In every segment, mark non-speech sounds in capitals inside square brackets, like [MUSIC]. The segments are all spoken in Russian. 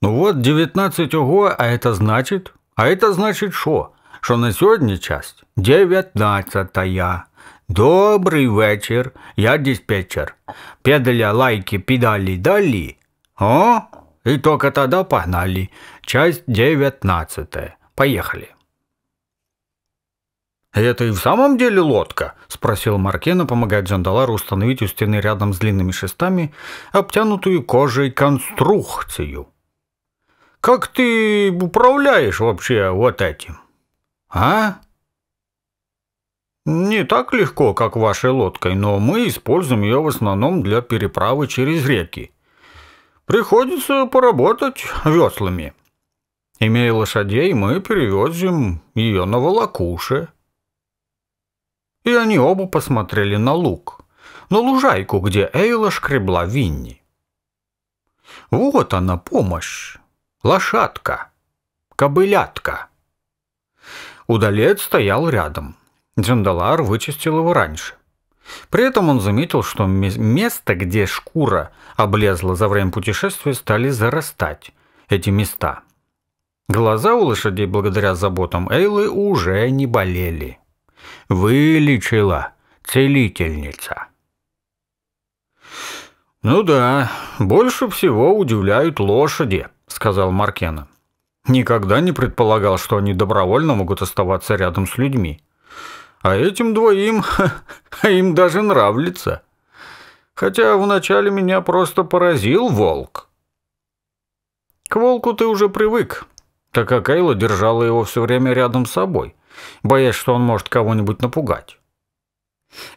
Ну вот 19 ого, а это значит, А это значит что? Что на сегодня часть 19. -я. Добрий вечір. Я диспетчер. Педаля, лайки, педали, дали. О, и только тогда погнали. Часть 19. Поехали. «Это и в самом деле лодка?» – спросил Маркена, помогая Джандалару установить у стены рядом с длинными шестами обтянутую кожей конструкцию. Как ты управляешь вообще вот этим? А? Не так легко, как вашей лодкой, но мы используем ее в основном для переправы через реки. Приходится поработать веслами. Имея лошадей, мы перевезем ее на волокуше. И они оба посмотрели на луг, на лужайку, где Эйла шкребла Винни. Вот она помощь лошадка, кобылятка. Удалец стоял рядом. Джандалар вычистил его раньше. При этом он заметил, что место, где шкура облезла за время путешествия, стали зарастать эти места. Глаза у лошадей благодаря заботам Эйлы уже не болели. Вылечила целительница. Ну да, больше всего удивляют лошади, – сказал Маркена. «Никогда не предполагал, что они добровольно могут оставаться рядом с людьми. А этим двоим, [LAUGHS] а им даже нравится. Хотя вначале меня просто поразил волк». «К волку ты уже привык», так а как Эйла держала его все время рядом с собой, боясь, что он может кого-нибудь напугать.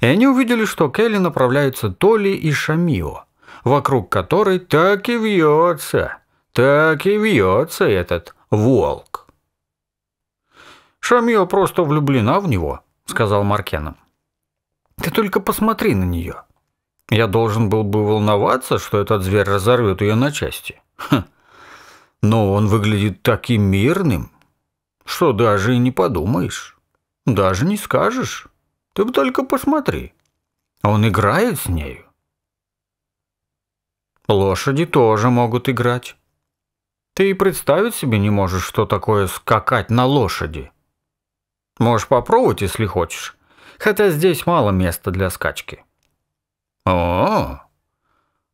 И они увидели, что к Эйле направляются Толи и Шамио, вокруг которой так и вьется – так и вьется этот волк. Шамио просто влюблена в него, сказал Маркенов. Ты только посмотри на нее. Я должен был бы волноваться, что этот зверь разорвет ее на части. Хм. Но он выглядит таким мирным, что даже и не подумаешь. Даже не скажешь. Ты бы только посмотри. Он играет с нею. Лошади тоже могут играть, ты и представить себе не можешь, что такое скакать на лошади. Можешь попробовать, если хочешь. Хотя здесь мало места для скачки. О,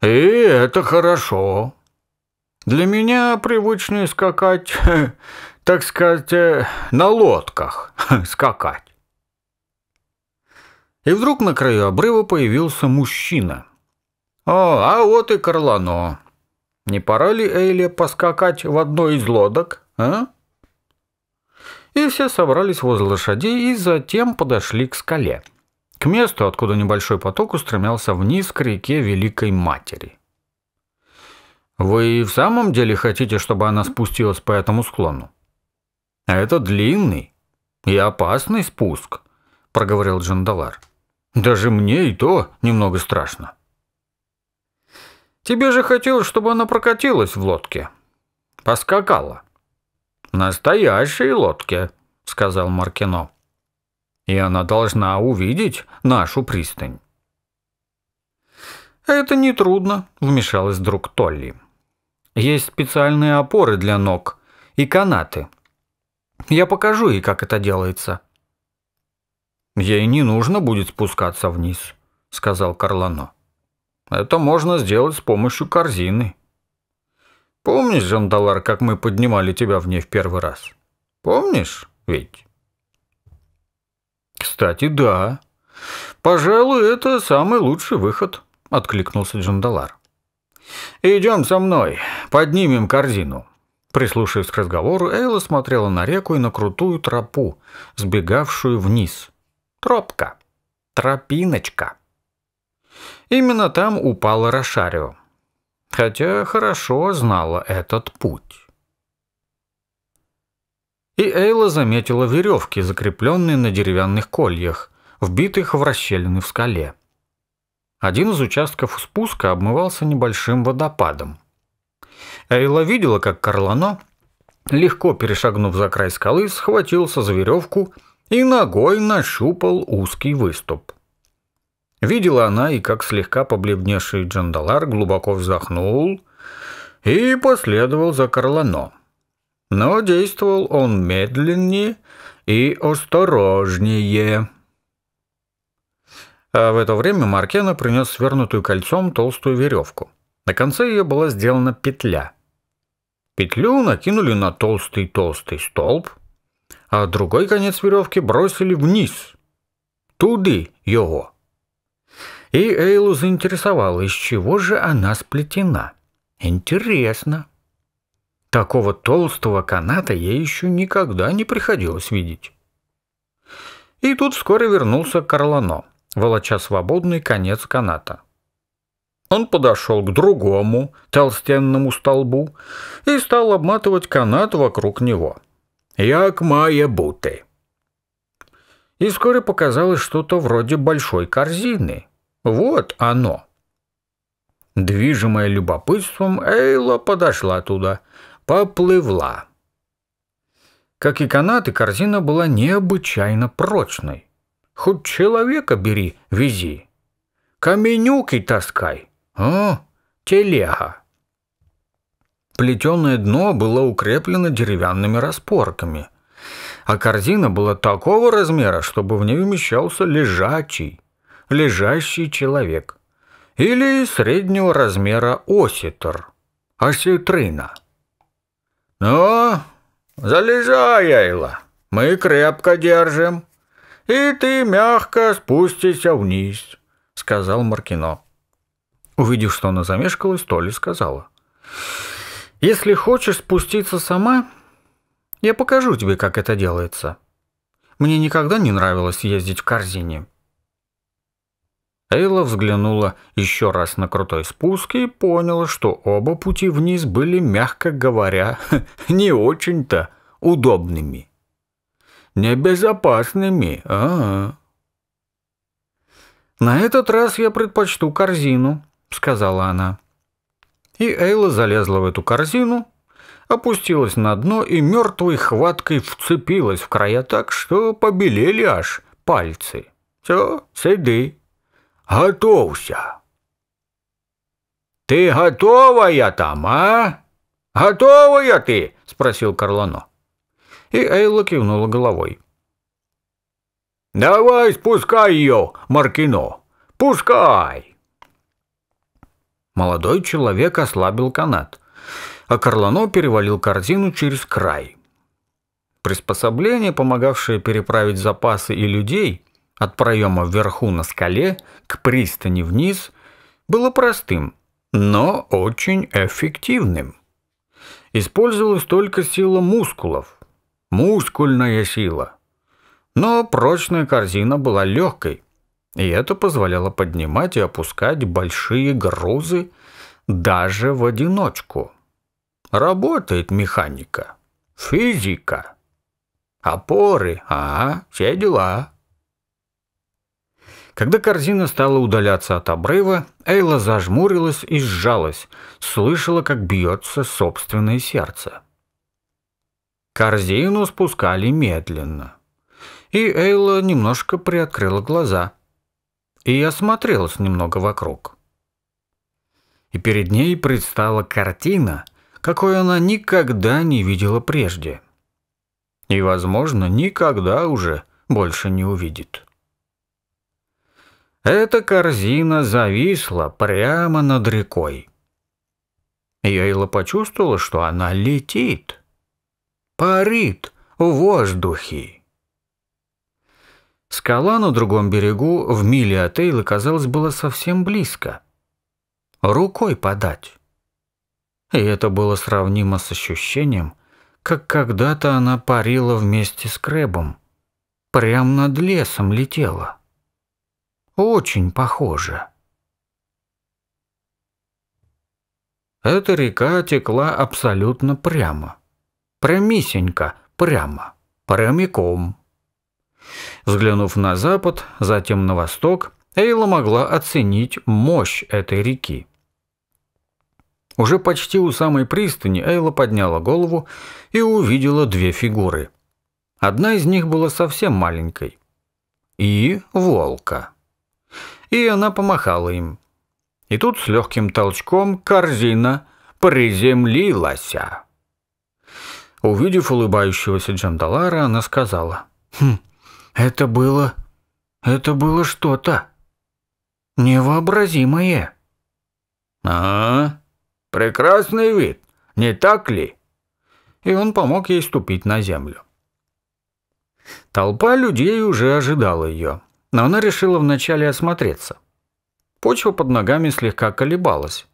и это хорошо. Для меня привычнее скакать, [LAUGHS] так сказать, э, на лодках [LAUGHS] скакать. И вдруг на краю обрыва появился мужчина. О, а вот и Карлано. Не пора ли Эйле поскакать в одной из лодок, а? И все собрались возле лошадей и затем подошли к скале. К месту, откуда небольшой поток устремлялся вниз к реке Великой Матери. «Вы в самом деле хотите, чтобы она спустилась по этому склону?» «А «Это длинный и опасный спуск», — проговорил Джандалар. «Даже мне и то немного страшно». Тебе же хотелось, чтобы она прокатилась в лодке. Поскакала. Настоящей лодке, сказал Маркино. И она должна увидеть нашу пристань. Это нетрудно, вмешалась друг Толли. Есть специальные опоры для ног и канаты. Я покажу ей, как это делается. Ей не нужно будет спускаться вниз, сказал Карлано. Это можно сделать с помощью корзины. Помнишь, Жандалар, как мы поднимали тебя в ней в первый раз? Помнишь ведь? Кстати, да. Пожалуй, это самый лучший выход, откликнулся Джандалар. Идем со мной, поднимем корзину. Прислушиваясь к разговору, Эйла смотрела на реку и на крутую тропу, сбегавшую вниз. Тропка. Тропиночка. Именно там упала Рошарио. Хотя хорошо знала этот путь. И Эйла заметила веревки, закрепленные на деревянных кольях, вбитых в расщелины в скале. Один из участков спуска обмывался небольшим водопадом. Эйла видела, как Карлано, легко перешагнув за край скалы, схватился за веревку и ногой нащупал узкий выступ. Видела она и как слегка побледневший Джандалар глубоко вздохнул и последовал за Карлано. Но действовал он медленнее и осторожнее. А в это время Маркена принес свернутую кольцом толстую веревку. На конце ее была сделана петля. Петлю накинули на толстый-толстый столб, а другой конец веревки бросили вниз. Туды его и Эйлу заинтересовало, из чего же она сплетена. Интересно. Такого толстого каната ей еще никогда не приходилось видеть. И тут вскоре вернулся Карлано, волоча свободный конец каната. Он подошел к другому толстенному столбу и стал обматывать канат вокруг него. «Як мае буты!» И вскоре показалось что-то вроде большой корзины, вот оно. Движимая любопытством, Эйла подошла туда, поплывла. Как и канаты, корзина была необычайно прочной. Хоть человека бери, вези. Каменюки таскай. О, а, телега. Плетеное дно было укреплено деревянными распорками, а корзина была такого размера, чтобы в ней вмещался лежачий, лежащий человек, или среднего размера осетр, осетрина. «Ну, залезай, Айла, мы крепко держим, и ты мягко спустишься вниз», — сказал Маркино. Увидев, что она замешкалась, Толи сказала. «Если хочешь спуститься сама, я покажу тебе, как это делается. Мне никогда не нравилось ездить в корзине, Эйла взглянула еще раз на крутой спуск и поняла, что оба пути вниз были, мягко говоря, [LAUGHS] не очень-то удобными. Небезопасными, а, -а, а «На этот раз я предпочту корзину», — сказала она. И Эйла залезла в эту корзину, опустилась на дно и мертвой хваткой вцепилась в края так, что побелели аж пальцы. «Все, сиди», готовся. «Ты готовая там, а? Готовая ты?» – спросил Карлано. И Эйла кивнула головой. «Давай спускай ее, Маркино, пускай!» Молодой человек ослабил канат, а Карлано перевалил корзину через край. Приспособление, помогавшее переправить запасы и людей, от проема вверху на скале к пристани вниз было простым, но очень эффективным. Использовалась только сила мускулов, мускульная сила. Но прочная корзина была легкой, и это позволяло поднимать и опускать большие грузы даже в одиночку. Работает механика, физика, опоры, а, все дела. Когда корзина стала удаляться от обрыва, Эйла зажмурилась и сжалась, слышала, как бьется собственное сердце. Корзину спускали медленно. И Эйла немножко приоткрыла глаза. И осмотрелась немного вокруг. И перед ней предстала картина, какой она никогда не видела прежде. И, возможно, никогда уже больше не увидит. Эта корзина зависла прямо над рекой. Яйла почувствовала, что она летит, парит в воздухе. Скала на другом берегу, в миле от Эйлы, казалось, была совсем близко. Рукой подать. И это было сравнимо с ощущением, как когда-то она парила вместе с Крэбом. прямо над лесом летела. Очень похоже. Эта река текла абсолютно прямо. Прямисенько, прямо, прямиком. Взглянув на запад, затем на восток, Эйла могла оценить мощь этой реки. Уже почти у самой пристани Эйла подняла голову и увидела две фигуры. Одна из них была совсем маленькой. И волка и она помахала им. И тут с легким толчком корзина приземлилась. Увидев улыбающегося Джандалара, она сказала, «Хм, это было... это было что-то невообразимое». «А, прекрасный вид, не так ли?» И он помог ей ступить на землю. Толпа людей уже ожидала ее но она решила вначале осмотреться. Почва под ногами слегка колебалась,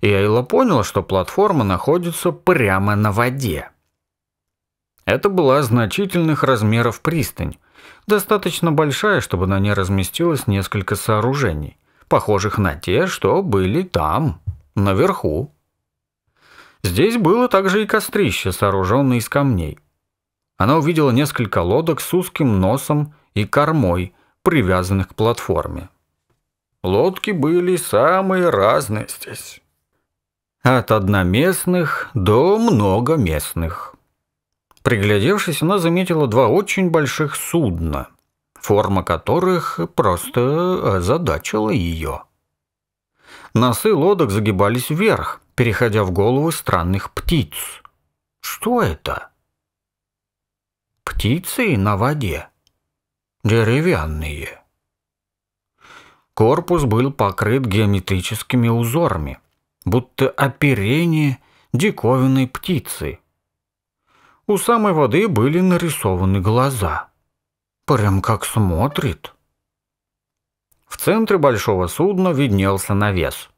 и Айла поняла, что платформа находится прямо на воде. Это была значительных размеров пристань, достаточно большая, чтобы на ней разместилось несколько сооружений, похожих на те, что были там, наверху. Здесь было также и кострище, сооруженное из камней. Она увидела несколько лодок с узким носом и кормой – привязанных к платформе. Лодки были самые разные здесь. От одноместных до многоместных. Приглядевшись, она заметила два очень больших судна, форма которых просто озадачила ее. Носы лодок загибались вверх, переходя в головы странных птиц. Что это? Птицы на воде деревянные. Корпус был покрыт геометрическими узорами, будто оперение диковинной птицы. У самой воды были нарисованы глаза. Прям как смотрит. В центре большого судна виднелся навес.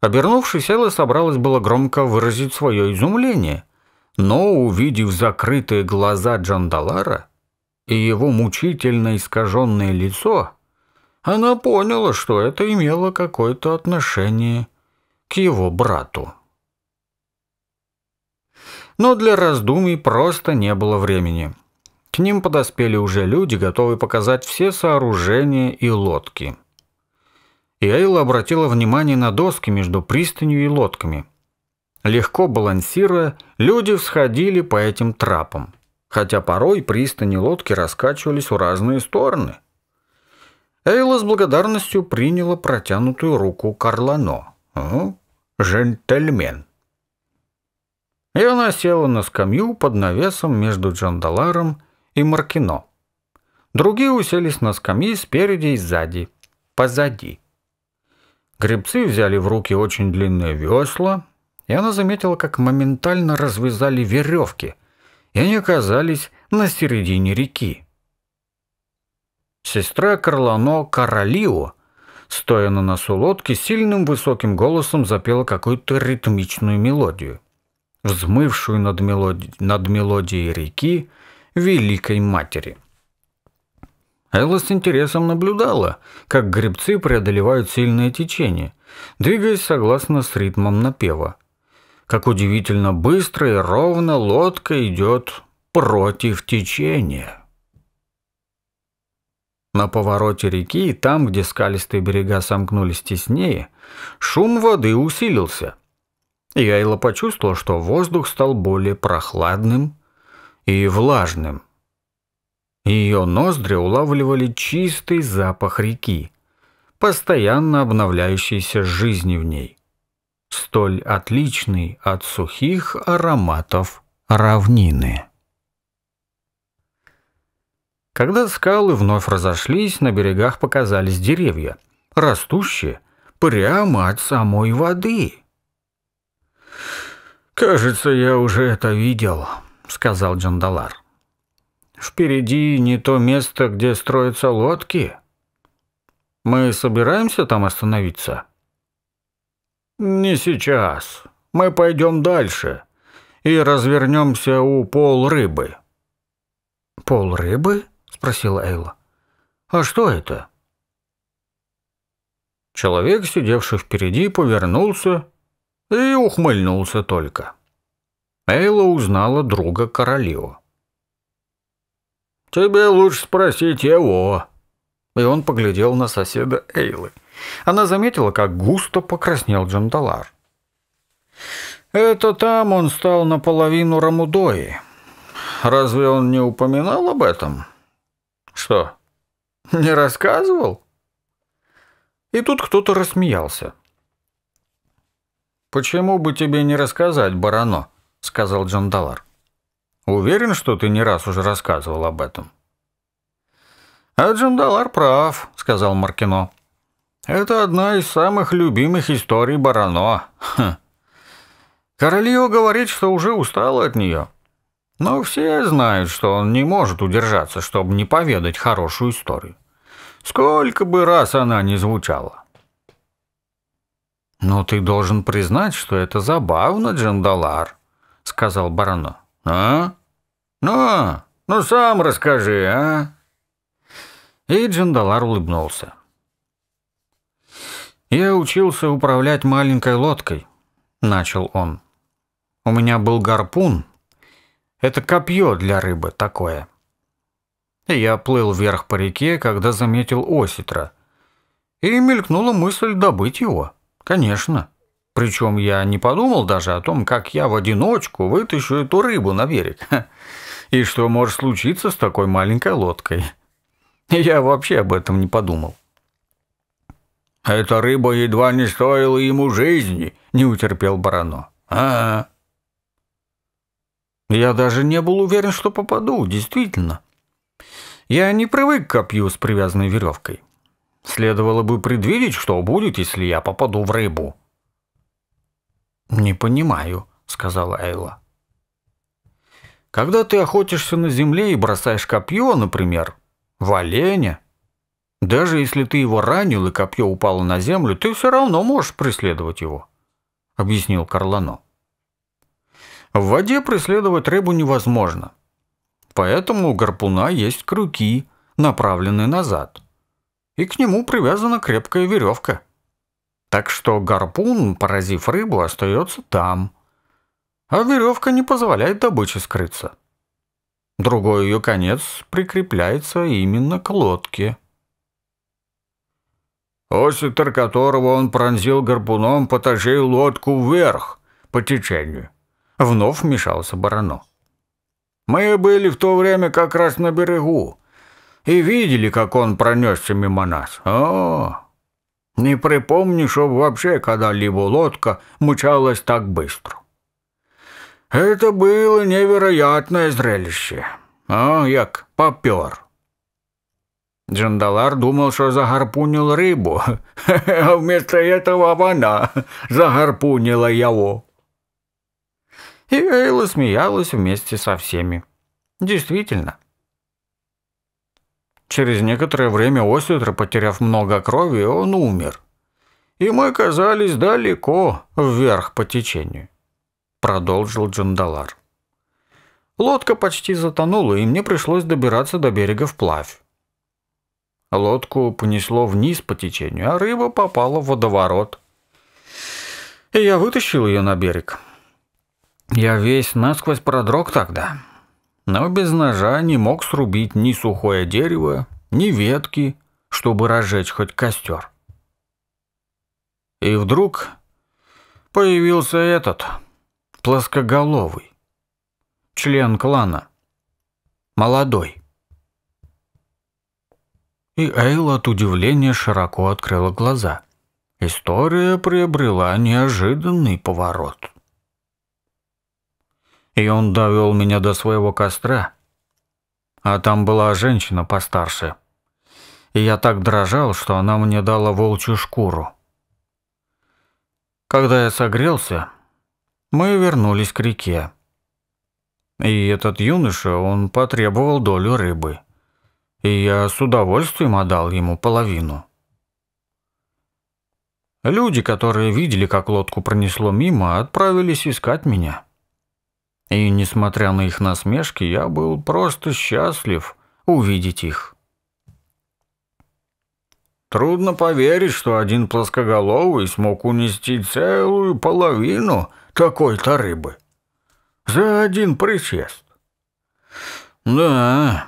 Обернувшись, Элла собралась было громко выразить свое изумление, но, увидев закрытые глаза Джандалара, и его мучительно искаженное лицо, она поняла, что это имело какое-то отношение к его брату. Но для раздумий просто не было времени. К ним подоспели уже люди, готовые показать все сооружения и лодки. И Эйла обратила внимание на доски между пристанью и лодками. Легко балансируя, люди всходили по этим трапам хотя порой пристани лодки раскачивались в разные стороны. Эйла с благодарностью приняла протянутую руку Карлано. «О, «Жентельмен». И она села на скамью под навесом между Джандаларом и Маркино. Другие уселись на скамьи спереди и сзади, позади. Гребцы взяли в руки очень длинные весла, и она заметила, как моментально развязали веревки, и они оказались на середине реки. Сестра Карлано Каралио, стоя на носу лодки, сильным высоким голосом запела какую-то ритмичную мелодию, взмывшую над, мелоди... над мелодией реки Великой Матери. Элла с интересом наблюдала, как гребцы преодолевают сильное течение, двигаясь согласно с ритмом напева – как удивительно быстро и ровно лодка идет против течения. На повороте реки, там, где скалистые берега сомкнулись теснее, шум воды усилился. И Айла почувствовал, что воздух стал более прохладным и влажным. Ее ноздри улавливали чистый запах реки, постоянно обновляющейся жизни в ней – столь отличный от сухих ароматов равнины. Когда скалы вновь разошлись, на берегах показались деревья, растущие прямо от самой воды. «Кажется, я уже это видел», — сказал Джандалар. «Впереди не то место, где строятся лодки. Мы собираемся там остановиться?» «Не сейчас. Мы пойдем дальше и развернемся у полрыбы». «Полрыбы?» — спросила Эйла. «А что это?» Человек, сидевший впереди, повернулся и ухмыльнулся только. Эйла узнала друга Королио. «Тебе лучше спросить его». И он поглядел на соседа Эйлы. Она заметила, как густо покраснел Джандалар. «Это там он стал наполовину Рамудои. Разве он не упоминал об этом?» «Что, не рассказывал?» И тут кто-то рассмеялся. «Почему бы тебе не рассказать, Барано?» — сказал Джандалар. «Уверен, что ты не раз уже рассказывал об этом?» «А Джандалар прав», — сказал Маркино. Это одна из самых любимых историй Барано. Хм. Королио говорит, что уже устал от нее. Но все знают, что он не может удержаться, чтобы не поведать хорошую историю. Сколько бы раз она ни звучала. «Но ты должен признать, что это забавно, Джандалар», — сказал Барано. «А? Ну, ну сам расскажи, а?» И Джандалар улыбнулся. «Я учился управлять маленькой лодкой», — начал он. «У меня был гарпун. Это копье для рыбы такое». я плыл вверх по реке, когда заметил осетра. И мелькнула мысль добыть его. Конечно. Причем я не подумал даже о том, как я в одиночку вытащу эту рыбу на берег. [LAUGHS] И что может случиться с такой маленькой лодкой. [LAUGHS] Я вообще об этом не подумал. Эта рыба едва не стоила ему жизни, не утерпел Барано. А, Я даже не был уверен, что попаду, действительно. Я не привык к копью с привязанной веревкой. Следовало бы предвидеть, что будет, если я попаду в рыбу. «Не понимаю», — сказала Эйла. «Когда ты охотишься на земле и бросаешь копье, например, в оленя даже если ты его ранил и копье упало на землю, ты все равно можешь преследовать его», — объяснил Карлано. «В воде преследовать рыбу невозможно, поэтому у гарпуна есть крюки, направленные назад, и к нему привязана крепкая веревка. Так что гарпун, поразив рыбу, остается там, а веревка не позволяет добыче скрыться». Другой ее конец прикрепляется именно к лодке осетр которого он пронзил гарпуном, потащил лодку вверх по течению. Вновь вмешался Барано. «Мы были в то время как раз на берегу и видели, как он пронесся мимо нас. О, не припомню, что вообще когда-либо лодка мучалась так быстро». Это было невероятное зрелище. А, як попер. Джандалар думал, что загарпунил рыбу, [LAUGHS] а вместо этого она загарпунила его. И Эйла смеялась вместе со всеми. Действительно. Через некоторое время Осетр, потеряв много крови, он умер. И мы оказались далеко вверх по течению, продолжил Джандалар. Лодка почти затонула, и мне пришлось добираться до берега вплавь. Лодку понесло вниз по течению, а рыба попала в водоворот. И я вытащил ее на берег. Я весь насквозь продрог тогда. Но без ножа не мог срубить ни сухое дерево, ни ветки, чтобы разжечь хоть костер. И вдруг появился этот, плоскоголовый, член клана, молодой и Эйл от удивления широко открыла глаза. История приобрела неожиданный поворот. И он довел меня до своего костра, а там была женщина постарше. И я так дрожал, что она мне дала волчью шкуру. Когда я согрелся, мы вернулись к реке. И этот юноша, он потребовал долю рыбы и я с удовольствием отдал ему половину. Люди, которые видели, как лодку пронесло мимо, отправились искать меня. И, несмотря на их насмешки, я был просто счастлив увидеть их. Трудно поверить, что один плоскоголовый смог унести целую половину такой-то рыбы. За один присест. Да,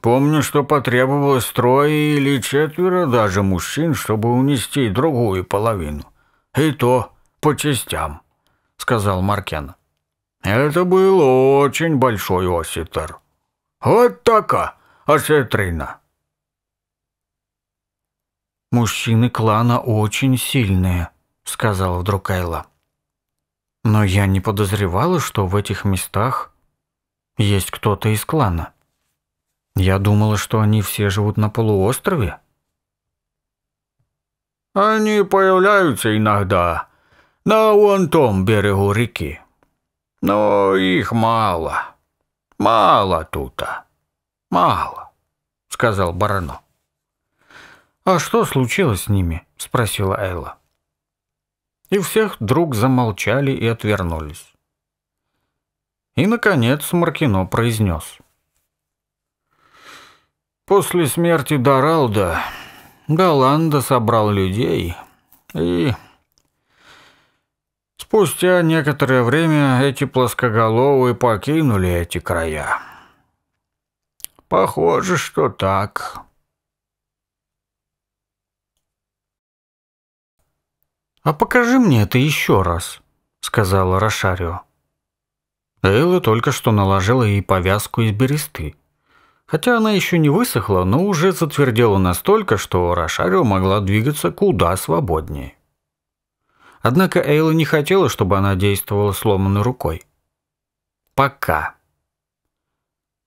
Помню, что потребовалось трое или четверо даже мужчин, чтобы унести другую половину. И то по частям, — сказал Маркен. Это был очень большой осетр. Вот така осетрина. Мужчины клана очень сильные, — сказала вдруг Айла. Но я не подозревала, что в этих местах есть кто-то из клана. — я думала, что они все живут на полуострове. Они появляются иногда на вон том берегу реки. Но их мало. Мало тута. Мало, сказал Барано. А что случилось с ними? спросила Элла. И всех вдруг замолчали и отвернулись. И наконец Маркино произнес: После смерти Доралда Галанда собрал людей и... Спустя некоторое время эти плоскоголовые покинули эти края. Похоже, что так. «А покажи мне это еще раз», — сказала Рошарио. Элла только что наложила ей повязку из бересты. Хотя она еще не высохла, но уже затвердела настолько, что Рошарио могла двигаться куда свободнее. Однако Эйла не хотела, чтобы она действовала сломанной рукой. Пока.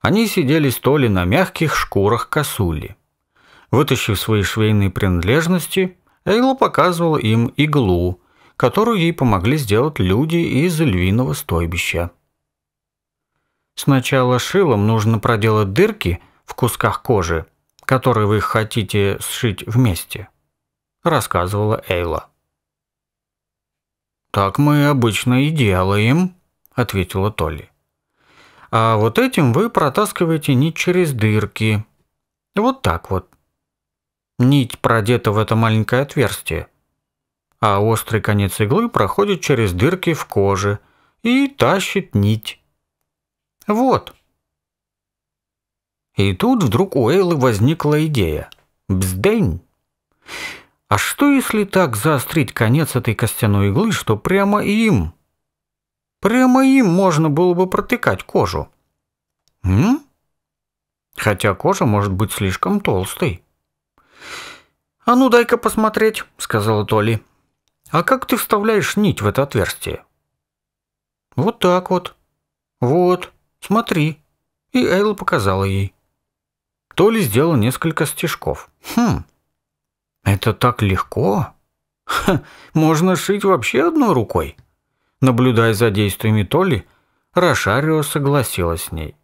Они сидели с Толи на мягких шкурах косули. Вытащив свои швейные принадлежности, Эйла показывала им иглу, которую ей помогли сделать люди из львиного стойбища. Сначала шилом нужно проделать дырки в кусках кожи, которые вы хотите сшить вместе, рассказывала Эйла. Так мы обычно и делаем, ответила Толли. А вот этим вы протаскиваете нить через дырки. Вот так вот. Нить продета в это маленькое отверстие, а острый конец иглы проходит через дырки в коже и тащит нить. Вот. И тут вдруг у Эйлы возникла идея. Бздень! А что если так заострить конец этой костяной иглы, что прямо им? Прямо им можно было бы протыкать кожу. М? Хотя кожа может быть слишком толстой. «А ну, дай-ка посмотреть», — сказала Толи. «А как ты вставляешь нить в это отверстие?» «Вот так вот. Вот. Смотри». И Эйла показала ей. Толи сделал несколько стежков. «Хм, это так легко. Ха, можно шить вообще одной рукой». Наблюдая за действиями Толи, Рошарио согласилась с ней.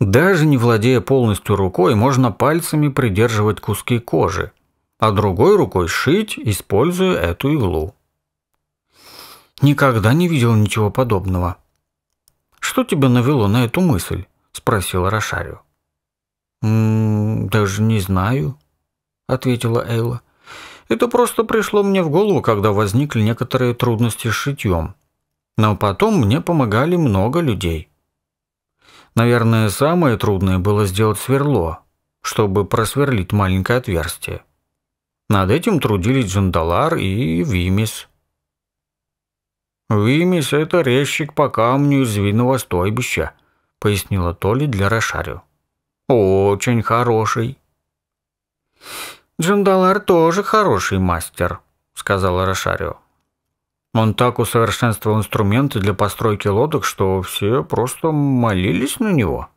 Даже не владея полностью рукой, можно пальцами придерживать куски кожи, а другой рукой шить, используя эту иглу. Никогда не видел ничего подобного. «Что тебя навело на эту мысль?» – спросила Рошарио. «М -м, «Даже не знаю», – ответила Эйла. «Это просто пришло мне в голову, когда возникли некоторые трудности с шитьем. Но потом мне помогали много людей». Наверное, самое трудное было сделать сверло, чтобы просверлить маленькое отверстие. Над этим трудились Джандалар и Вимис. «Вимис — это резчик по камню из винного стойбища», — пояснила Толи для Рошарио. «Очень хороший». «Джандалар тоже хороший мастер», — сказала Рошарио. «Он так усовершенствовал инструменты для постройки лодок, что все просто молились на него».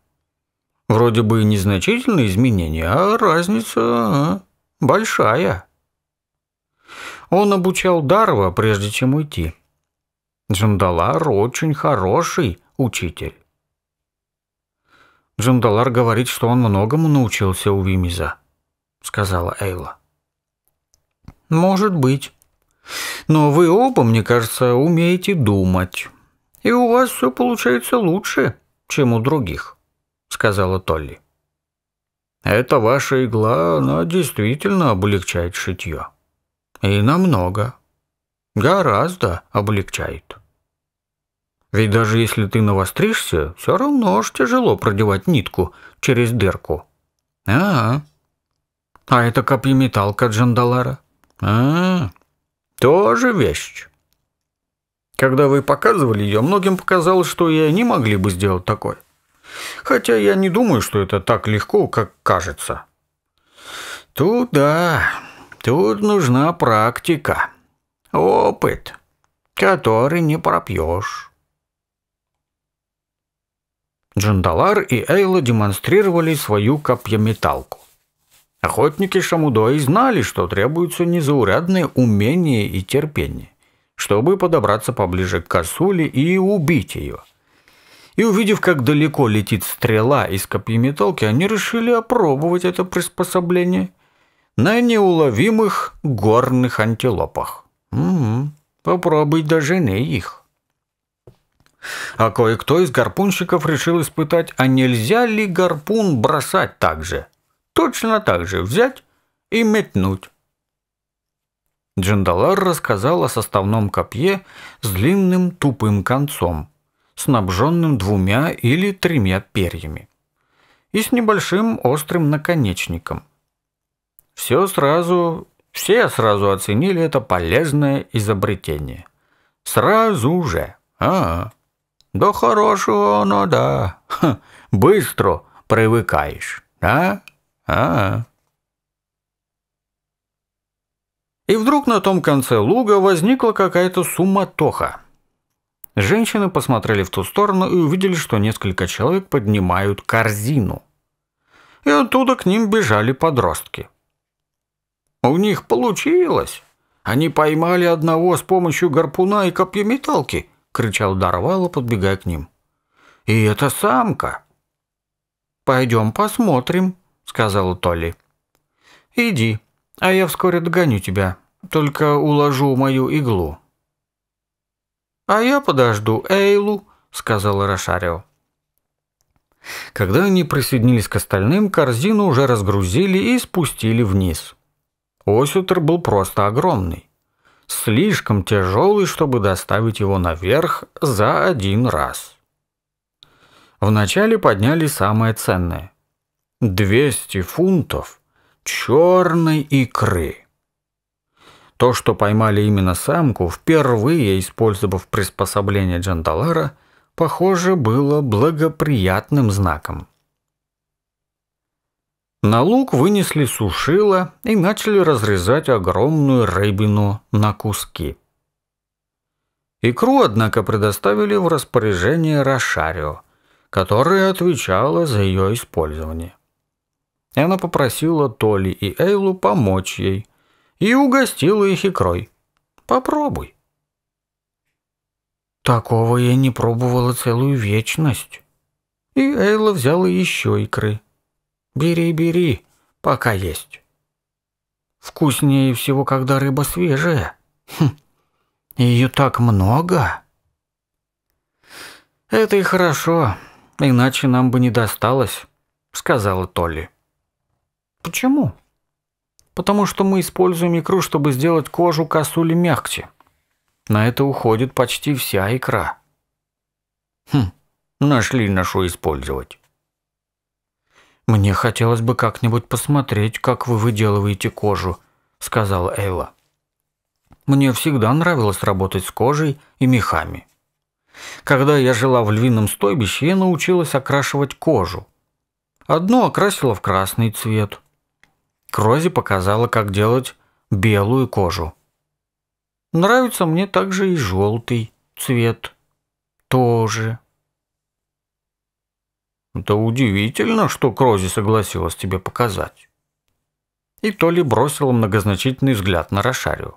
«Вроде бы незначительные изменения, а разница а, большая». Он обучал Дарва, прежде чем уйти. Джандалар очень хороший учитель. Джандалар говорит, что он многому научился у Вимиза, сказала Эйла. Может быть. Но вы оба, мне кажется, умеете думать. И у вас все получается лучше, чем у других, сказала Толли. Эта ваша игла, она действительно облегчает шитье. И намного. Гораздо облегчает. Ведь даже если ты навостришься, все равно ж тяжело продевать нитку через дырку. А, -а. а это копьеметалка Джандалара. А, -а. тоже вещь. Когда вы показывали ее, многим показалось, что и они могли бы сделать такое. Хотя я не думаю, что это так легко, как кажется. Тут да, тут нужна практика. Опыт, который не пропьешь. Джандалар и Эйла демонстрировали свою копьеметалку. Охотники Шамудои знали, что требуются незаурядные умения и терпение, чтобы подобраться поближе к косуле и убить ее. И увидев, как далеко летит стрела из копьеметалки, они решили опробовать это приспособление на неуловимых горных антилопах. Угу. Попробуй дожени их. А кое-кто из гарпунщиков решил испытать, а нельзя ли гарпун бросать так же? Точно так же взять и метнуть. Джандалар рассказал о составном копье с длинным тупым концом, снабженным двумя или тремя перьями, и с небольшим острым наконечником. Все сразу все сразу оценили это полезное изобретение. Сразу же. А, -а. да хорошего оно, да. Ха, быстро привыкаешь, да? А, а. И вдруг на том конце луга возникла какая-то суматоха. Женщины посмотрели в ту сторону и увидели, что несколько человек поднимают корзину. И оттуда к ним бежали подростки. У них получилось. Они поймали одного с помощью гарпуна и копьеметалки, кричал Дарвала, подбегая к ним. И это самка. Пойдем посмотрим, сказал Толли. Иди, а я вскоре догоню тебя, только уложу мою иглу. А я подожду Эйлу, сказала Рошарио. Когда они присоединились к остальным, корзину уже разгрузили и спустили вниз. Осютер был просто огромный. Слишком тяжелый, чтобы доставить его наверх за один раз. Вначале подняли самое ценное. 200 фунтов черной икры. То, что поймали именно самку, впервые использовав приспособление Джандалера, похоже, было благоприятным знаком. На луг вынесли сушило и начали разрезать огромную рыбину на куски. Икру, однако, предоставили в распоряжение Рошарио, которая отвечала за ее использование. И она попросила Толи и Эйлу помочь ей и угостила их икрой. «Попробуй». Такого я не пробовала целую вечность. И Эйла взяла еще икры – Бери, бери, пока есть. Вкуснее всего, когда рыба свежая. Хм, ее так много. Это и хорошо, иначе нам бы не досталось, сказала Толли. Почему? Потому что мы используем икру, чтобы сделать кожу косули мягче. На это уходит почти вся икра. Хм, нашли нашу использовать. «Мне хотелось бы как-нибудь посмотреть, как вы выделываете кожу», – сказала Эйла. «Мне всегда нравилось работать с кожей и мехами. Когда я жила в львином стойбище, я научилась окрашивать кожу. Одну окрасила в красный цвет. Крози показала, как делать белую кожу. Нравится мне также и желтый цвет. Тоже». Да удивительно, что Крози согласилась тебе показать. И Толи бросила многозначительный взгляд на Рошарио.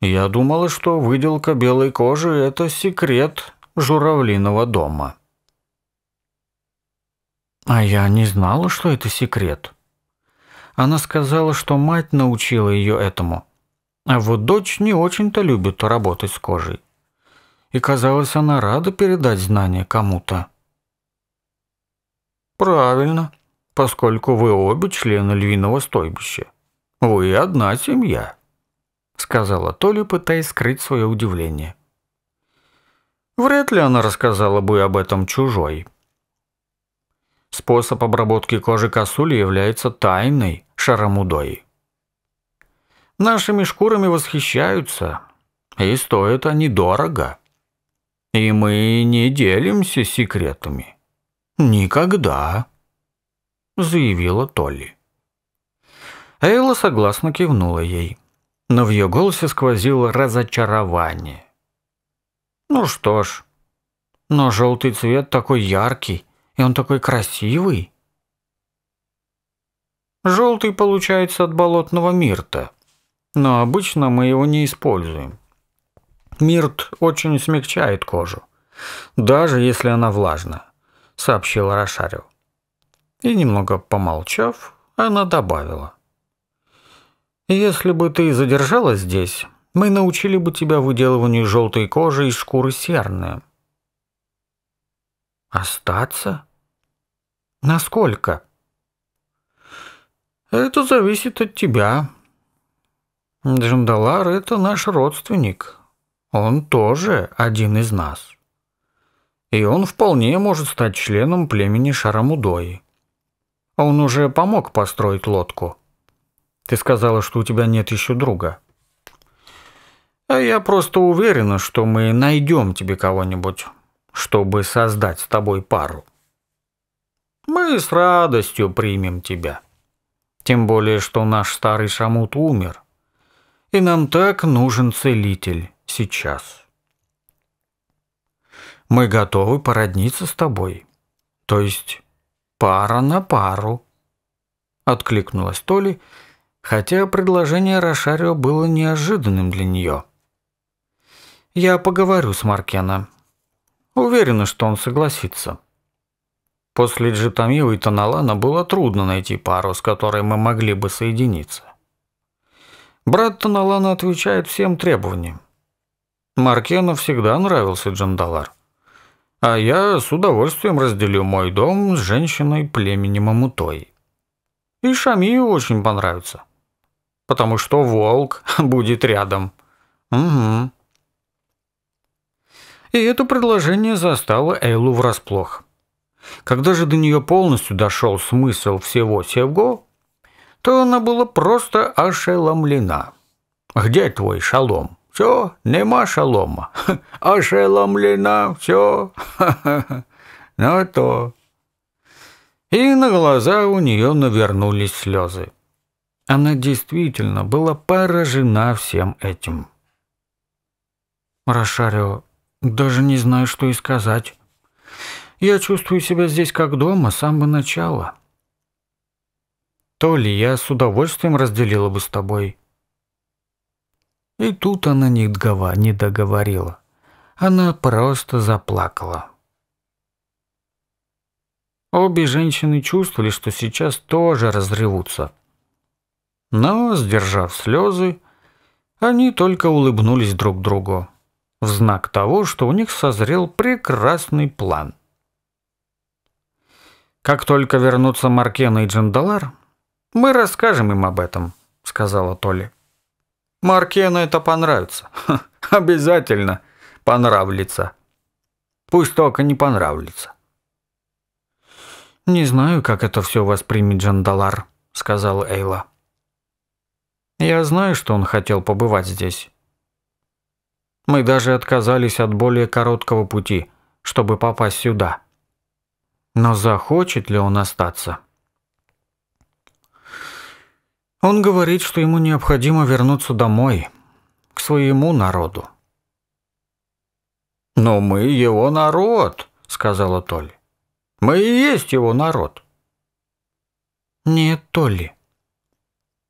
Я думала, что выделка белой кожи – это секрет журавлиного дома. А я не знала, что это секрет. Она сказала, что мать научила ее этому. А вот дочь не очень-то любит работать с кожей. И казалось, она рада передать знания кому-то. Правильно, поскольку вы обе члены львиного стойбища. Вы одна семья, сказала Толи, пытаясь скрыть свое удивление. Вряд ли она рассказала бы об этом чужой. Способ обработки кожи косули является тайной шарамудои. Нашими шкурами восхищаются, и стоят они дорого. И мы не делимся секретами. «Никогда», — заявила Толли. Эйла согласно кивнула ей, но в ее голосе сквозило разочарование. «Ну что ж, но желтый цвет такой яркий, и он такой красивый». Желтый получается от болотного мирта, но обычно мы его не используем. Мирт очень смягчает кожу, даже если она влажная сообщила Рошарю. И немного помолчав, она добавила. «Если бы ты задержалась здесь, мы научили бы тебя выделыванию желтой кожи из шкуры серны». «Остаться? Насколько?» «Это зависит от тебя. Джандалар — это наш родственник. Он тоже один из нас» и он вполне может стать членом племени Шарамудои. Он уже помог построить лодку. Ты сказала, что у тебя нет еще друга. А я просто уверена, что мы найдем тебе кого-нибудь, чтобы создать с тобой пару. Мы с радостью примем тебя. Тем более, что наш старый Шамут умер, и нам так нужен целитель сейчас» мы готовы породниться с тобой. То есть пара на пару. Откликнулась Толи, хотя предложение Рошарио было неожиданным для нее. Я поговорю с Маркена. Уверена, что он согласится. После Джитамио и Таналана было трудно найти пару, с которой мы могли бы соединиться. Брат Таналана отвечает всем требованиям. Маркену всегда нравился Джандалар а я с удовольствием разделю мой дом с женщиной племени Мамутой. И Шамию очень понравится, потому что волк [LAUGHS] будет рядом. Угу. И это предложение застало Эйлу врасплох. Когда же до нее полностью дошел смысл всего Севго, то она была просто ошеломлена. «Где твой шалом?» Що, нема шалома? [LAUGHS] [LAUGHS] Ну, а шеломлена, все. Ха -ха Ну то. И на глаза у нее навернулись слезы. Она действительно была поражена всем этим. Рошарио, даже не знаю, что и сказать. Я чувствую себя здесь как дома с самого начала. То ли я с удовольствием разделила бы с тобой и тут она не договорила. Она просто заплакала. Обе женщины чувствовали, что сейчас тоже разревутся. Но, сдержав слезы, они только улыбнулись друг другу в знак того, что у них созрел прекрасный план. «Как только вернутся Маркена и Джандалар, мы расскажем им об этом», — сказала Толя. Маркену это понравится. Ха, [LAUGHS] обязательно понравится. Пусть только не понравится. «Не знаю, как это все воспримет Джандалар», — сказала Эйла. «Я знаю, что он хотел побывать здесь. Мы даже отказались от более короткого пути, чтобы попасть сюда. Но захочет ли он остаться?» Он говорит, что ему необходимо вернуться домой, к своему народу. «Но мы его народ», — сказала Толли. «Мы и есть его народ». «Нет, Толли.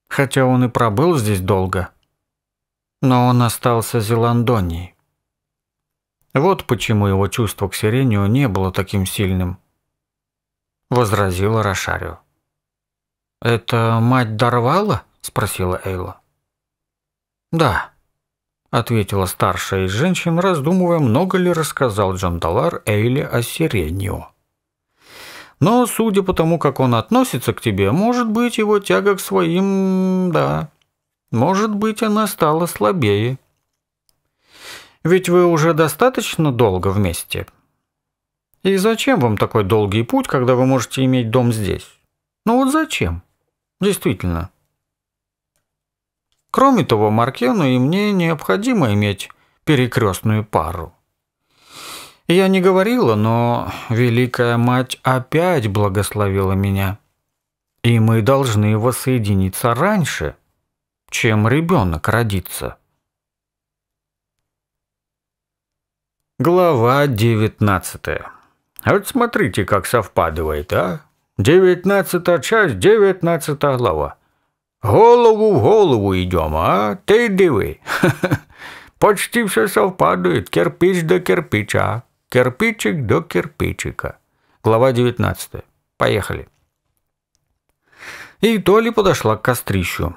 Хотя он и пробыл здесь долго, но он остался Зеландонией. Вот почему его чувство к Сирению не было таким сильным», — возразила Рошарио. «Это мать Дарвала?» – спросила Эйла. «Да», – ответила старшая из женщин, раздумывая, много ли рассказал Джон Талар Эйле о Сиренио. «Но, судя по тому, как он относится к тебе, может быть, его тяга к своим... да. Может быть, она стала слабее». «Ведь вы уже достаточно долго вместе», и зачем вам такой долгий путь, когда вы можете иметь дом здесь? Ну вот зачем? Действительно. Кроме того, Маркену и мне необходимо иметь перекрестную пару. Я не говорила, но Великая Мать опять благословила меня. И мы должны воссоединиться раньше, чем ребенок родится. Глава 19. Вот смотрите, как совпадывает, а? девятнадцатая часть, девятнадцатая глава. Голову в голову идем, а? Ты дивы [LAUGHS] Почти все совпадает. Кирпич до кирпича. А? Кирпичик до кирпичика. Глава девятнадцатая Поехали. И Толи подошла к кострищу.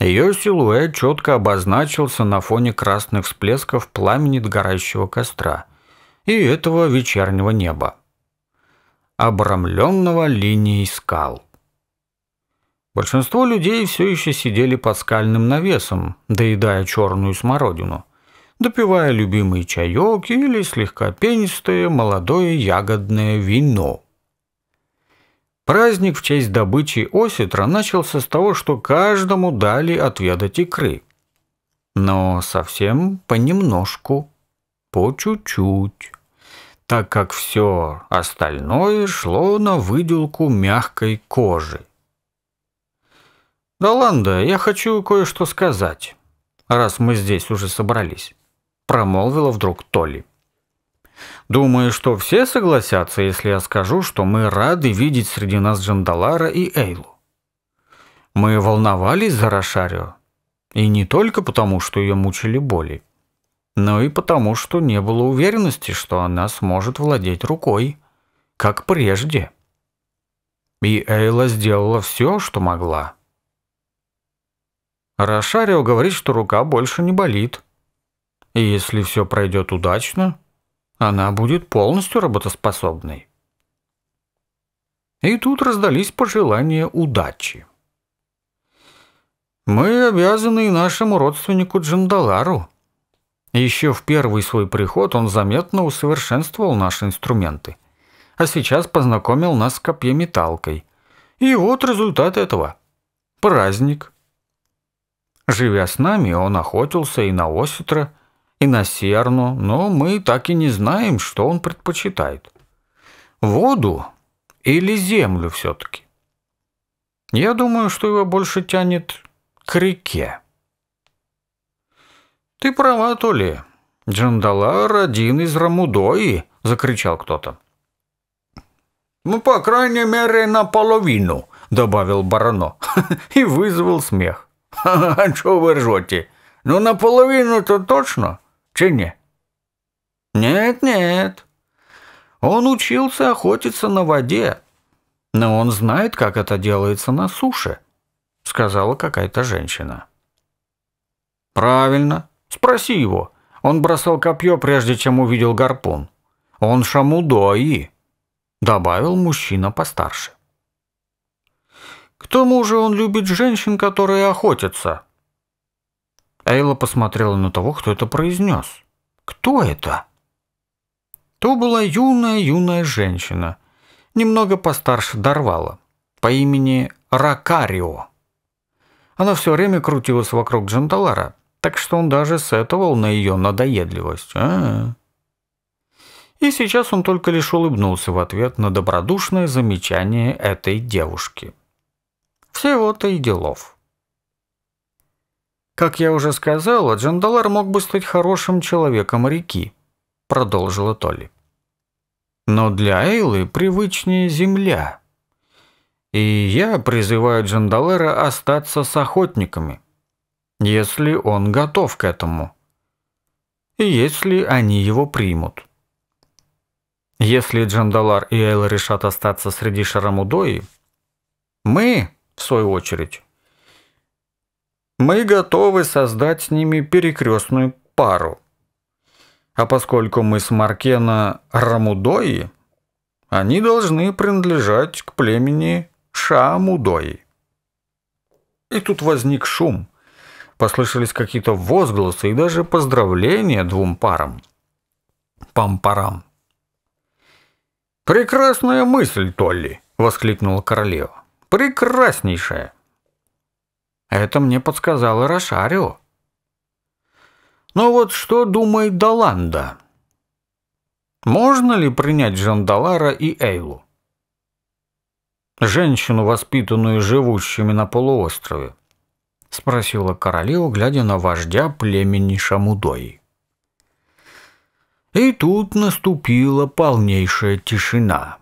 Ее силуэт четко обозначился на фоне красных всплесков пламени догорающего костра и этого вечернего неба обрамленного линией скал. Большинство людей все еще сидели под скальным навесом, доедая черную смородину, допивая любимый чаек или слегка пенистое молодое ягодное вино. Праздник в честь добычи осетра начался с того, что каждому дали отведать икры. Но совсем понемножку, по чуть-чуть так как все остальное шло на выделку мягкой кожи. «Да, я хочу кое-что сказать, раз мы здесь уже собрались», – промолвила вдруг Толи. «Думаю, что все согласятся, если я скажу, что мы рады видеть среди нас Джандалара и Эйлу. Мы волновались за Рошарио, и не только потому, что ее мучили боли но ну и потому, что не было уверенности, что она сможет владеть рукой, как прежде. И Эйла сделала все, что могла. Рошарио говорит, что рука больше не болит. И если все пройдет удачно, она будет полностью работоспособной. И тут раздались пожелания удачи. «Мы обязаны нашему родственнику Джандалару», еще в первый свой приход он заметно усовершенствовал наши инструменты. А сейчас познакомил нас с копьеметалкой. И вот результат этого. Праздник. Живя с нами, он охотился и на осетра, и на серну, но мы так и не знаем, что он предпочитает. Воду или землю все-таки. Я думаю, что его больше тянет к реке. «Ты права, Толи. Джандалар один из Рамудои!» — закричал кто-то. «Ну, по крайней мере, наполовину», — добавил Барано [LAUGHS] и вызвал смех. А что вы ржете? Ну, наполовину-то точно, че не?» «Нет-нет. Он учился охотиться на воде, но он знает, как это делается на суше», — сказала какая-то женщина. «Правильно. Спроси его. Он бросал копье, прежде чем увидел гарпун. Он шамудои, добавил мужчина постарше. К тому же он любит женщин, которые охотятся. Эйла посмотрела на того, кто это произнес. Кто это? То была юная-юная женщина, немного постарше Дарвала, по имени Ракарио. Она все время крутилась вокруг Джанталара, так что он даже сетовал на ее надоедливость. А -а -а. И сейчас он только лишь улыбнулся в ответ на добродушное замечание этой девушки. Всего-то и делов. «Как я уже сказала, Джандалар мог бы стать хорошим человеком реки», — продолжила Толли. «Но для Эйлы привычнее земля. И я призываю Джандалера остаться с охотниками, если он готов к этому, и если они его примут. Если Джандалар и Эйл решат остаться среди Шарамудои, мы, в свою очередь, мы готовы создать с ними перекрестную пару. А поскольку мы с Маркена Рамудои, они должны принадлежать к племени Шамудои. И тут возник шум – Послышались какие-то возгласы и даже поздравления двум парам. Пам-парам. «Прекрасная мысль, Толли!» — воскликнула королева. «Прекраснейшая!» «Это мне подсказала Рошарио». Но «Ну вот что думает Даланда?» «Можно ли принять Жандалара и Эйлу?» «Женщину, воспитанную живущими на полуострове. – спросила королева, глядя на вождя племени шамудой. И тут наступила полнейшая тишина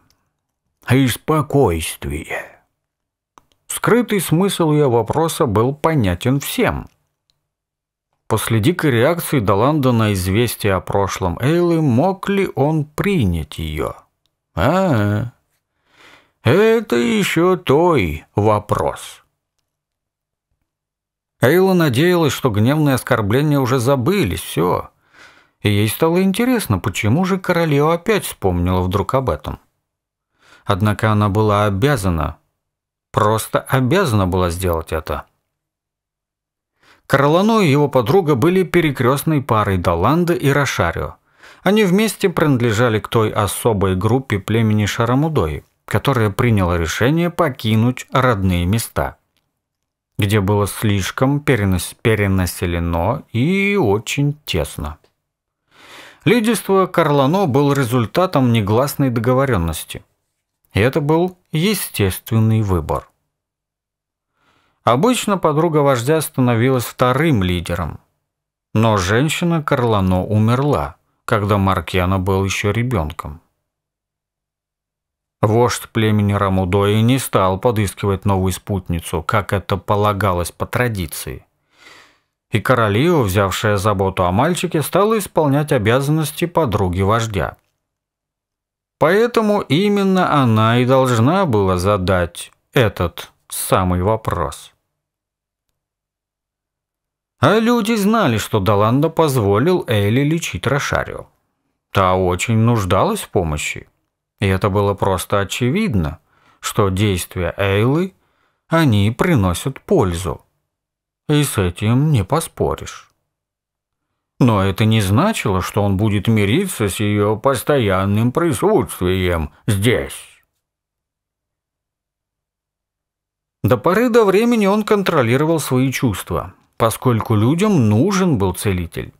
и спокойствие. Скрытый смысл ее вопроса был понятен всем. После дикой реакции Доланда на известие о прошлом Эйлы мог ли он принять ее? -а, -а. это еще той вопрос. Эйла надеялась, что гневные оскорбления уже забылись, все. И ей стало интересно, почему же королева опять вспомнила вдруг об этом. Однако она была обязана, просто обязана была сделать это. Королану и его подруга были перекрестной парой Даланды и Рошарио. Они вместе принадлежали к той особой группе племени Шарамудои, которая приняла решение покинуть родные места – где было слишком перенос перенаселено и очень тесно. Лидерство Карлано было результатом негласной договоренности. И это был естественный выбор. Обычно подруга вождя становилась вторым лидером. Но женщина Карлано умерла, когда Маркьяна был еще ребенком. Вождь племени Рамудои не стал подыскивать новую спутницу, как это полагалось по традиции. И королева, взявшая заботу о мальчике, стала исполнять обязанности подруги вождя. Поэтому именно она и должна была задать этот самый вопрос. А люди знали, что Даланда позволил Элли лечить Рошарио. Та очень нуждалась в помощи. И это было просто очевидно, что действия Эйлы, они приносят пользу. И с этим не поспоришь. Но это не значило, что он будет мириться с ее постоянным присутствием здесь. До поры до времени он контролировал свои чувства, поскольку людям нужен был целитель.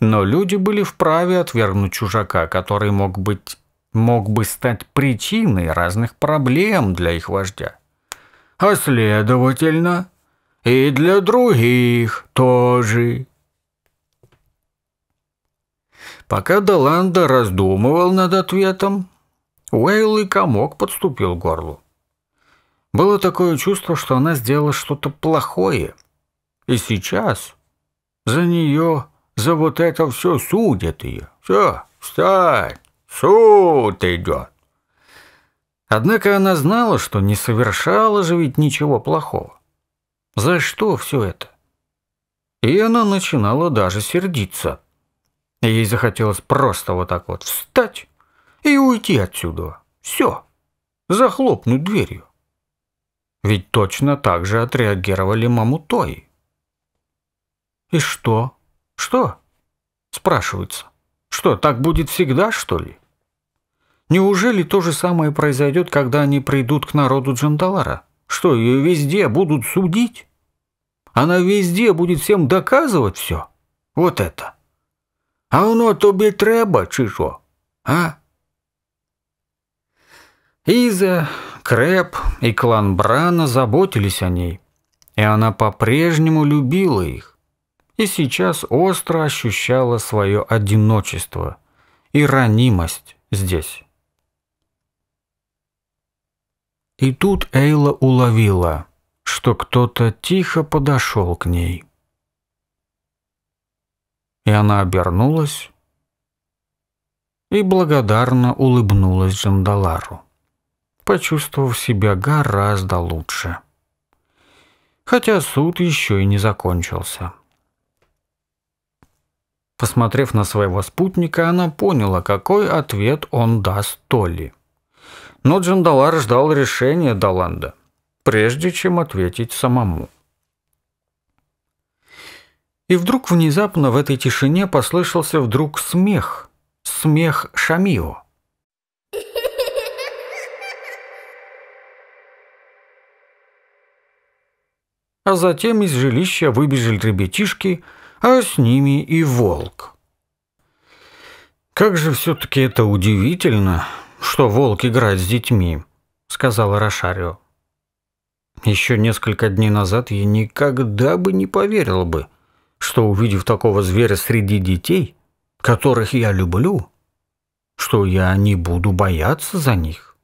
Но люди были вправе отвергнуть чужака, который мог быть мог бы стать причиной разных проблем для их вождя. А следовательно, и для других тоже. Пока Доланда раздумывал над ответом, Уэйли комок подступил к горлу. Было такое чувство, что она сделала что-то плохое. И сейчас за нее, за вот это все судят ее. Все, встань! Суд идет. Однако она знала, что не совершала же ведь ничего плохого. За что все это? И она начинала даже сердиться. Ей захотелось просто вот так вот встать и уйти отсюда. Все. Захлопнуть дверью. Ведь точно так же отреагировали маму той. «И что? Что?» Спрашивается. «Что, так будет всегда, что ли?» Неужели то же самое произойдет, когда они придут к народу Джандалара? Что, ее везде будут судить? Она везде будет всем доказывать все? Вот это. А оно тобі треба, чи що? А? Иза, Крэп и клан Брана заботились о ней, и она по-прежнему любила их. И сейчас остро ощущала свое одиночество и ранимость здесь. И тут Эйла уловила, что кто-то тихо подошел к ней. И она обернулась и благодарно улыбнулась Джандалару, почувствовав себя гораздо лучше. Хотя суд еще и не закончился. Посмотрев на своего спутника, она поняла, какой ответ он даст Толли. Но Джандалар ждал решения Даланда, прежде чем ответить самому. И вдруг внезапно в этой тишине послышался вдруг смех. Смех Шамио. А затем из жилища выбежали ребятишки, а с ними и волк. Как же все-таки это удивительно, что волк играет с детьми», — сказала Рошарио. Еще несколько дней назад я никогда бы не поверила бы, что, увидев такого зверя среди детей, которых я люблю, что я не буду бояться за них.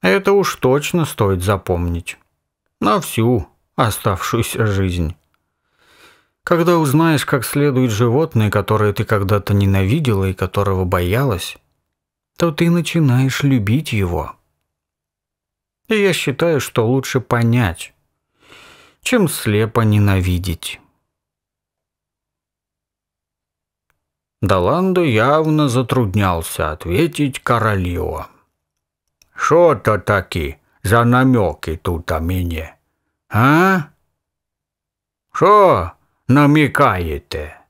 Это уж точно стоит запомнить. На всю оставшуюся жизнь. Когда узнаешь как следует животное, которое ты когда-то ненавидела и которого боялась, то ты начинаешь любить его. И я считаю, что лучше понять, чем слепо ненавидеть. Даланда явно затруднялся ответить королева. Что то таки за намеки тут о мне, а? Что намекаете?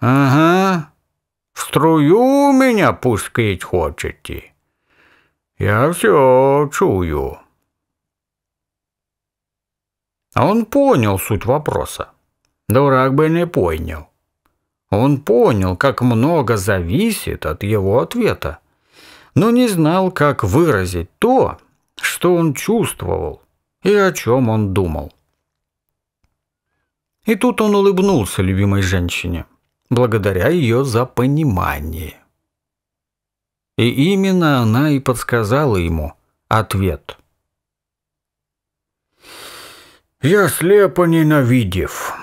Ага, в Струю меня пустить хочете? Я все чую. А он понял суть вопроса. Дурак бы не понял. Он понял, как много зависит от его ответа, но не знал, как выразить то, что он чувствовал и о чем он думал. И тут он улыбнулся любимой женщине благодаря ее за понимание. И именно она и подсказала ему ответ. «Я слепо ненавидев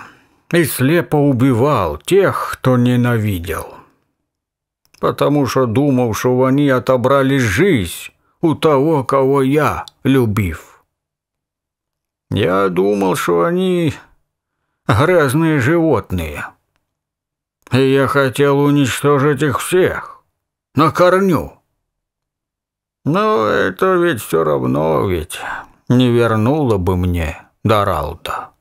и слепо убивал тех, кто ненавидел, потому что думал, что они отобрали жизнь у того, кого я любив. Я думал, что они грязные животные» И я хотел уничтожить их всех. На корню. Но это ведь все равно ведь не вернуло бы мне Доралда.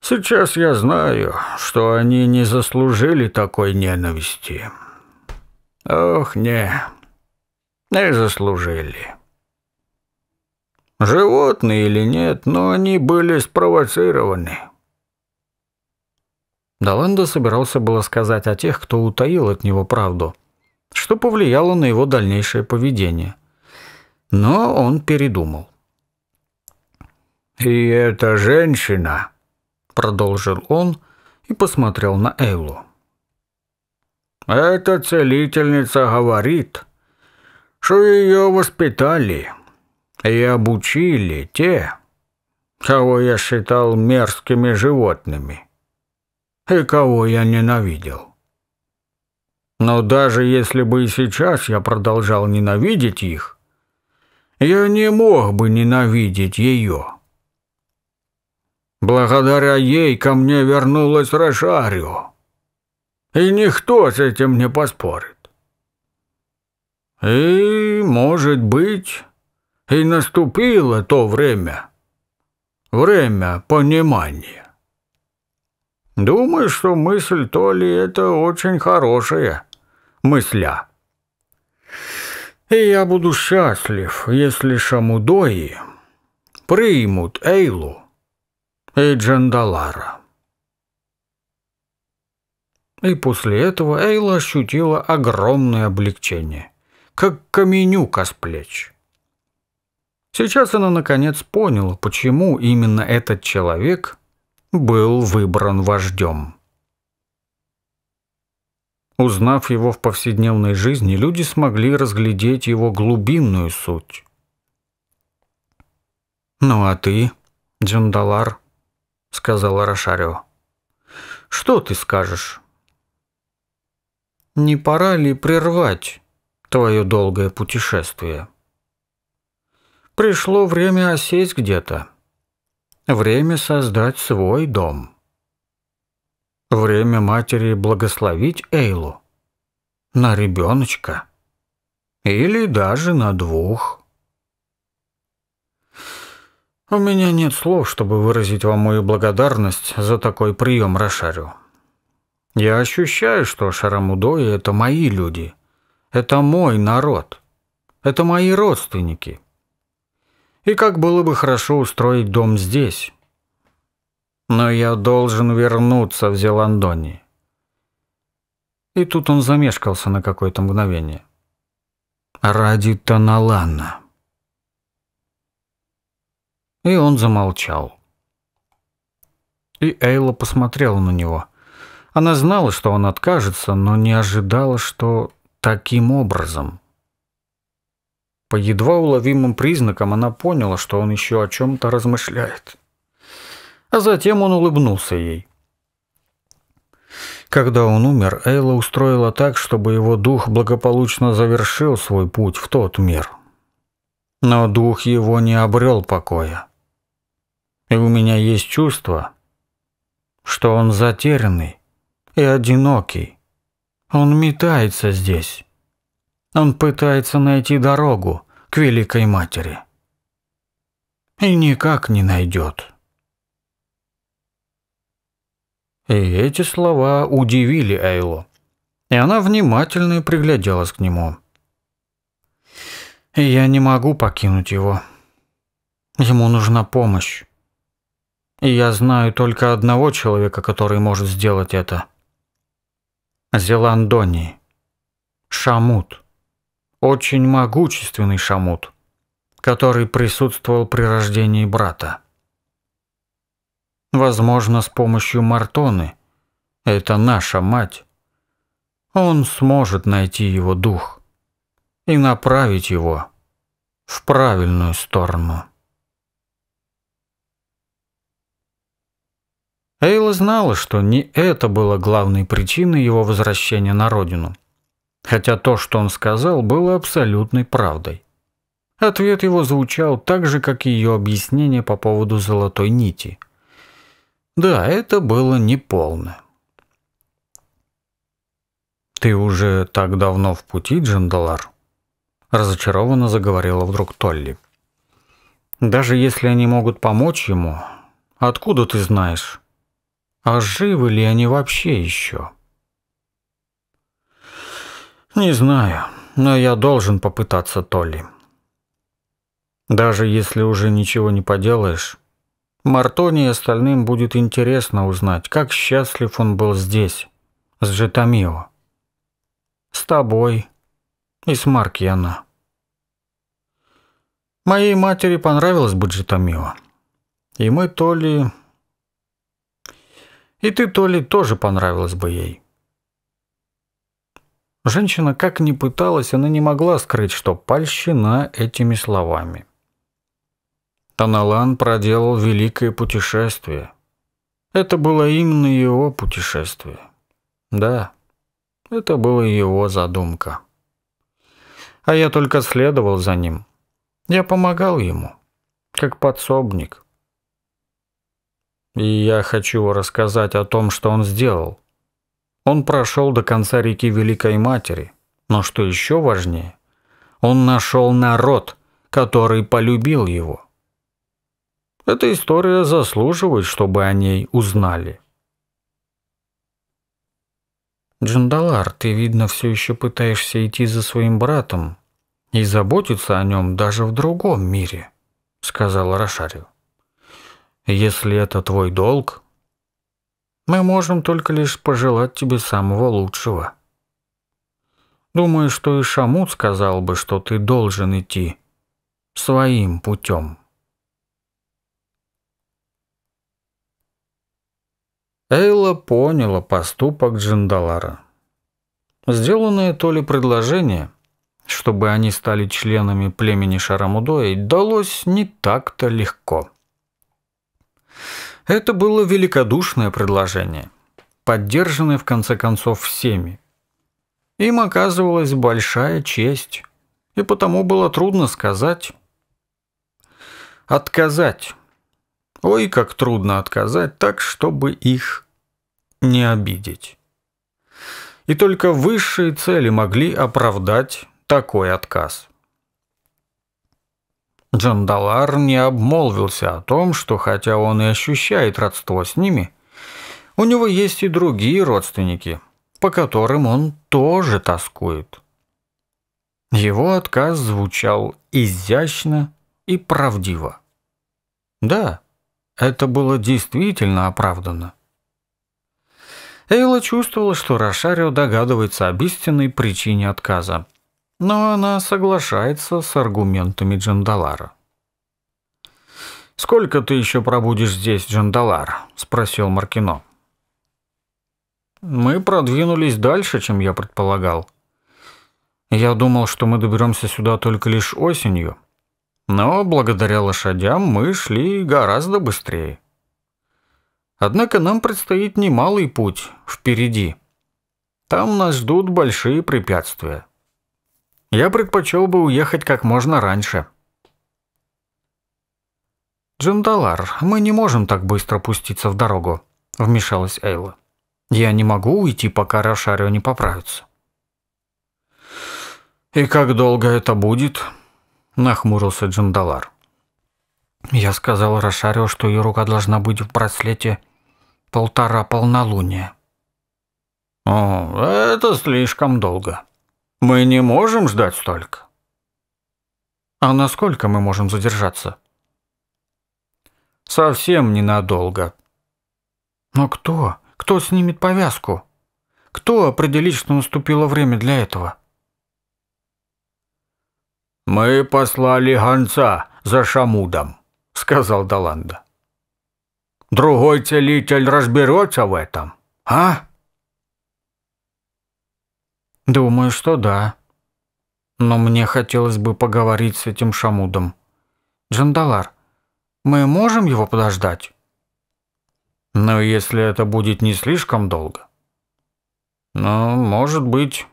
Сейчас я знаю, что они не заслужили такой ненависти. Ох, не, не заслужили. Животные или нет, но они были спровоцированы. Даланда собирался было сказать о тех, кто утаил от него правду, что повлияло на его дальнейшее поведение. Но он передумал. «И эта женщина», — продолжил он и посмотрел на Эйлу. «Эта целительница говорит, что ее воспитали и обучили те, кого я считал мерзкими животными» и кого я ненавидел. Но даже если бы и сейчас я продолжал ненавидеть их, я не мог бы ненавидеть ее. Благодаря ей ко мне вернулась Рошарио. И никто с этим не поспорит. И, может быть, и наступило то время, время понимания. Думаю, что мысль то ли это очень хорошая мысля. И я буду счастлив, если шамудои примут Эйлу и Джандалара. И после этого Эйла ощутила огромное облегчение, как каменюка с плеч. Сейчас она наконец поняла, почему именно этот человек – был выбран вождем. Узнав его в повседневной жизни, люди смогли разглядеть его глубинную суть. «Ну а ты, Джандалар?» — сказал Рошарио. «Что ты скажешь?» «Не пора ли прервать твое долгое путешествие?» «Пришло время осесть где-то», Время создать свой дом. Время матери благословить Эйлу. На ребеночка. Или даже на двух. У меня нет слов, чтобы выразить вам мою благодарность за такой прием Рошарю. Я ощущаю, что Шарамудои — это мои люди. Это мой народ. Это мои родственники и как было бы хорошо устроить дом здесь. Но я должен вернуться в Зеландони. И тут он замешкался на какое-то мгновение. Ради Таналана. И он замолчал. И Эйла посмотрела на него. Она знала, что он откажется, но не ожидала, что таким образом – по едва уловимым признакам она поняла, что он еще о чем-то размышляет. А затем он улыбнулся ей. Когда он умер, Эйла устроила так, чтобы его дух благополучно завершил свой путь в тот мир. Но дух его не обрел покоя. И у меня есть чувство, что он затерянный и одинокий. Он метается здесь. Он пытается найти дорогу к Великой Матери. И никак не найдет. И эти слова удивили Эйло, И она внимательно пригляделась к нему. И я не могу покинуть его. Ему нужна помощь. И я знаю только одного человека, который может сделать это. Зеландони. Шамут очень могущественный шамут, который присутствовал при рождении брата. Возможно, с помощью Мартоны, это наша мать, он сможет найти его дух и направить его в правильную сторону. Эйла знала, что не это было главной причиной его возвращения на родину – Хотя то, что он сказал, было абсолютной правдой. Ответ его звучал так же, как и ее объяснение по поводу золотой нити. Да, это было неполно. «Ты уже так давно в пути, Джандалар?» Разочарованно заговорила вдруг Толли. «Даже если они могут помочь ему, откуда ты знаешь? А живы ли они вообще еще?» Не знаю, но я должен попытаться, Толли. Даже если уже ничего не поделаешь, Мартоне и остальным будет интересно узнать, как счастлив он был здесь, с Джетамио. С тобой и с Маркиана. Моей матери понравилось бы Джетамио. И мы, Толли... И ты, Толли, тоже понравилась бы ей. Женщина как ни пыталась, она не могла скрыть, что польщена этими словами. Таналан проделал великое путешествие. Это было именно его путешествие. Да, это была его задумка. А я только следовал за ним. Я помогал ему, как подсобник. И я хочу рассказать о том, что он сделал. Он прошел до конца реки Великой Матери, но что еще важнее, он нашел народ, который полюбил его. Эта история заслуживает, чтобы о ней узнали. Джандалар, ты, видно, все еще пытаешься идти за своим братом и заботиться о нем даже в другом мире, — сказал Рошарю. Если это твой долг, мы можем только лишь пожелать тебе самого лучшего. Думаю, что и Шамут сказал бы, что ты должен идти своим путем. Эйла поняла поступок Джиндалара. Сделанное то ли предложение, чтобы они стали членами племени Шарамудои, далось не так-то легко. Это было великодушное предложение, поддержанное в конце концов всеми. Им оказывалась большая честь, и потому было трудно сказать «отказать». Ой, как трудно отказать так, чтобы их не обидеть. И только высшие цели могли оправдать такой отказ. Джандалар не обмолвился о том, что хотя он и ощущает родство с ними, у него есть и другие родственники, по которым он тоже тоскует. Его отказ звучал изящно и правдиво. Да, это было действительно оправдано. Эйла чувствовала, что Рошарио догадывается об истинной причине отказа, но она соглашается с аргументами Джандалара. «Сколько ты еще пробудешь здесь, Джандалар?» – спросил Маркино. «Мы продвинулись дальше, чем я предполагал. Я думал, что мы доберемся сюда только лишь осенью, но благодаря лошадям мы шли гораздо быстрее. Однако нам предстоит немалый путь впереди. Там нас ждут большие препятствия. Я предпочел бы уехать как можно раньше. «Джандалар, мы не можем так быстро пуститься в дорогу», — вмешалась Эйла. «Я не могу уйти, пока Рошарио не поправится». «И как долго это будет?» — нахмурился Джандалар. «Я сказал Рошарио, что ее рука должна быть в браслете полтора полнолуния». «О, это слишком долго», мы не можем ждать столько. А насколько мы можем задержаться? Совсем ненадолго. Но кто? Кто снимет повязку? Кто определит, что наступило время для этого? Мы послали гонца за Шамудом, сказал Даланда. Другой целитель разберется в этом, а? Думаю, что да. Но мне хотелось бы поговорить с этим Шамудом. Джандалар, мы можем его подождать? Но если это будет не слишком долго. Ну, может быть...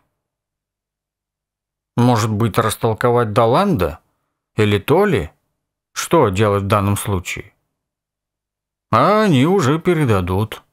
Может быть, растолковать Даланда? Или Толи? Что делать в данном случае? А они уже передадут.